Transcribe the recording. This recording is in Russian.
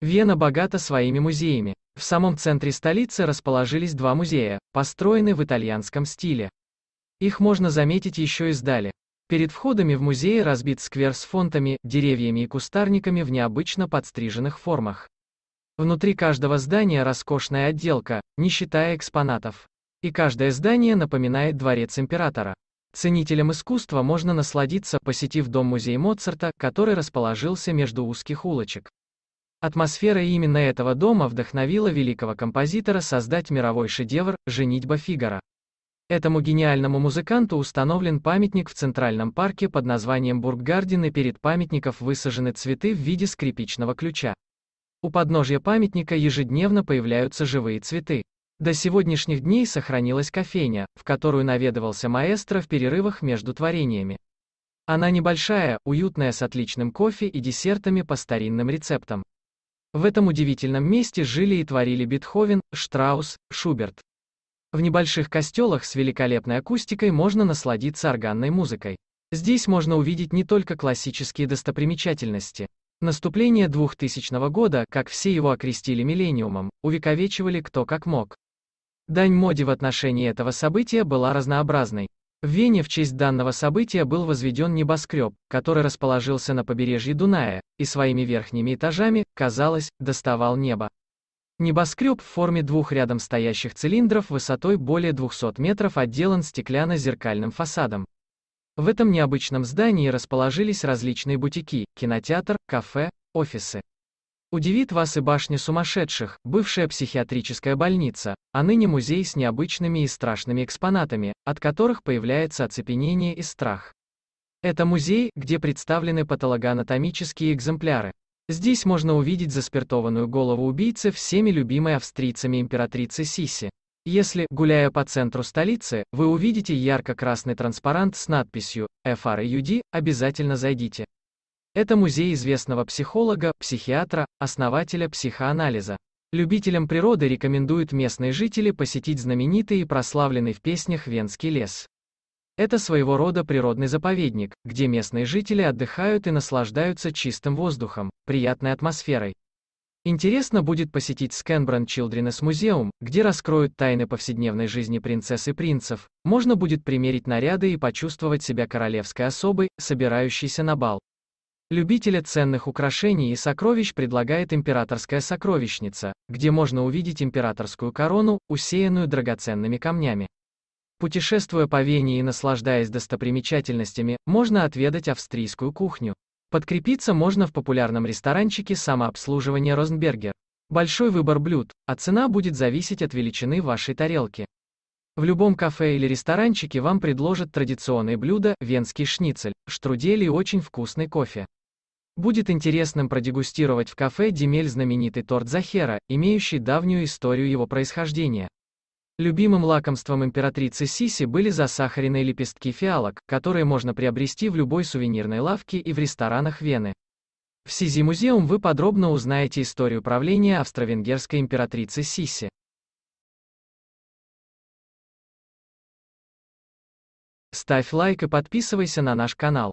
Вена богата своими музеями. В самом центре столицы расположились два музея, построены в итальянском стиле. Их можно заметить еще издали. Перед входами в музей разбит сквер с фонтами, деревьями и кустарниками в необычно подстриженных формах. Внутри каждого здания роскошная отделка, не считая экспонатов. И каждое здание напоминает дворец императора. Ценителям искусства можно насладиться, посетив дом-музей Моцарта, который расположился между узких улочек. Атмосфера именно этого дома вдохновила великого композитора создать мировой шедевр «Женитьба Фигара». Этому гениальному музыканту установлен памятник в Центральном парке под названием Бурггарден и перед памятников высажены цветы в виде скрипичного ключа. У подножья памятника ежедневно появляются живые цветы. До сегодняшних дней сохранилась кофейня, в которую наведывался маэстро в перерывах между творениями. Она небольшая, уютная с отличным кофе и десертами по старинным рецептам. В этом удивительном месте жили и творили Бетховен, Штраус, Шуберт. В небольших костелах с великолепной акустикой можно насладиться органной музыкой. Здесь можно увидеть не только классические достопримечательности. Наступление 2000 года, как все его окрестили миллениумом, увековечивали кто как мог. Дань моде в отношении этого события была разнообразной. В Вене в честь данного события был возведен небоскреб, который расположился на побережье Дуная, и своими верхними этажами, казалось, доставал небо. Небоскреб в форме двух рядом стоящих цилиндров высотой более 200 метров отделан стеклянно-зеркальным фасадом. В этом необычном здании расположились различные бутики, кинотеатр, кафе, офисы. Удивит вас и башня сумасшедших, бывшая психиатрическая больница, а ныне музей с необычными и страшными экспонатами, от которых появляется оцепенение и страх. Это музей, где представлены патологоанатомические экземпляры. Здесь можно увидеть заспиртованную голову убийцы всеми любимой австрийцами императрицы Сиси. Если, гуляя по центру столицы, вы увидите ярко-красный транспарант с надписью «FRUD», обязательно зайдите. Это музей известного психолога, психиатра, основателя психоанализа. Любителям природы рекомендуют местные жители посетить знаменитый и прославленный в песнях Венский лес. Это своего рода природный заповедник, где местные жители отдыхают и наслаждаются чистым воздухом, приятной атмосферой. Интересно будет посетить Скенбран Children's Museum, где раскроют тайны повседневной жизни принцесс и принцев, можно будет примерить наряды и почувствовать себя королевской особой, собирающейся на бал. Любителя ценных украшений и сокровищ предлагает императорская сокровищница, где можно увидеть императорскую корону, усеянную драгоценными камнями. Путешествуя по Вене и наслаждаясь достопримечательностями, можно отведать австрийскую кухню. Подкрепиться можно в популярном ресторанчике самообслуживания Розенбергер. Большой выбор блюд, а цена будет зависеть от величины вашей тарелки. В любом кафе или ресторанчике вам предложат традиционные блюда, венский шницель, штрудель и очень вкусный кофе. Будет интересным продегустировать в кафе Демель знаменитый торт Захера, имеющий давнюю историю его происхождения. Любимым лакомством императрицы Сиси были засахаренные лепестки фиалок, которые можно приобрести в любой сувенирной лавке и в ресторанах Вены. В Сизи Музеум вы подробно узнаете историю правления австро-венгерской императрицы Сиси. Ставь лайк и подписывайся на наш канал.